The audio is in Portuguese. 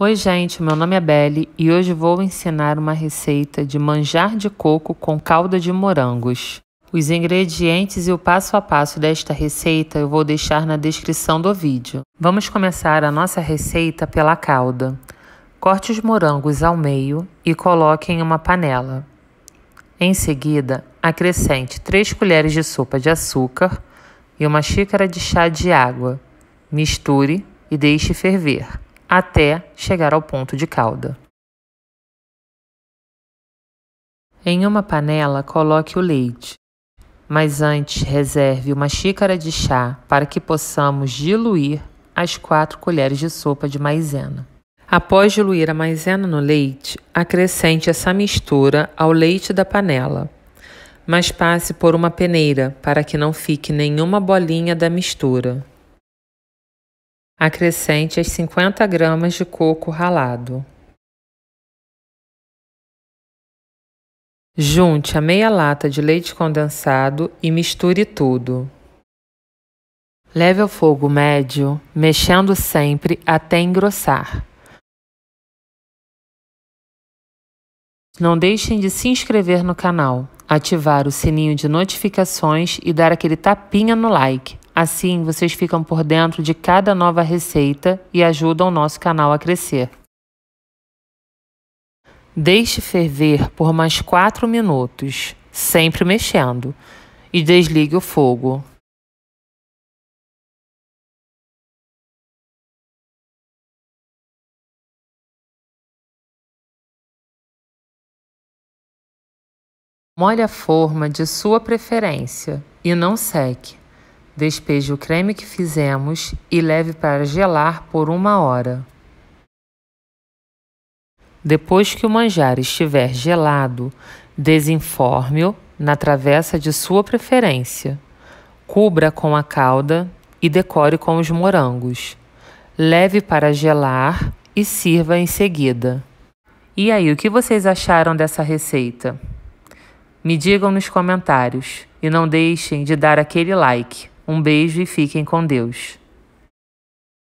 Oi, gente, meu nome é Belle e hoje vou ensinar uma receita de manjar de coco com calda de morangos. Os ingredientes e o passo a passo desta receita eu vou deixar na descrição do vídeo. Vamos começar a nossa receita pela calda. Corte os morangos ao meio e coloque em uma panela. Em seguida, acrescente 3 colheres de sopa de açúcar e uma xícara de chá de água. Misture e deixe ferver até chegar ao ponto de calda. Em uma panela, coloque o leite, mas antes reserve uma xícara de chá para que possamos diluir as 4 colheres de sopa de maisena. Após diluir a maisena no leite, acrescente essa mistura ao leite da panela, mas passe por uma peneira para que não fique nenhuma bolinha da mistura. Acrescente as 50 gramas de coco ralado. Junte a meia lata de leite condensado e misture tudo. Leve ao fogo médio, mexendo sempre até engrossar. Não deixem de se inscrever no canal, ativar o sininho de notificações e dar aquele tapinha no like. Assim, vocês ficam por dentro de cada nova receita e ajudam o nosso canal a crescer. Deixe ferver por mais 4 minutos, sempre mexendo, e desligue o fogo. Molhe a forma de sua preferência e não seque. Despeje o creme que fizemos e leve para gelar por uma hora. Depois que o manjar estiver gelado, desinforme-o na travessa de sua preferência. Cubra com a calda e decore com os morangos. Leve para gelar e sirva em seguida. E aí, o que vocês acharam dessa receita? Me digam nos comentários e não deixem de dar aquele like. Um beijo e fiquem com Deus.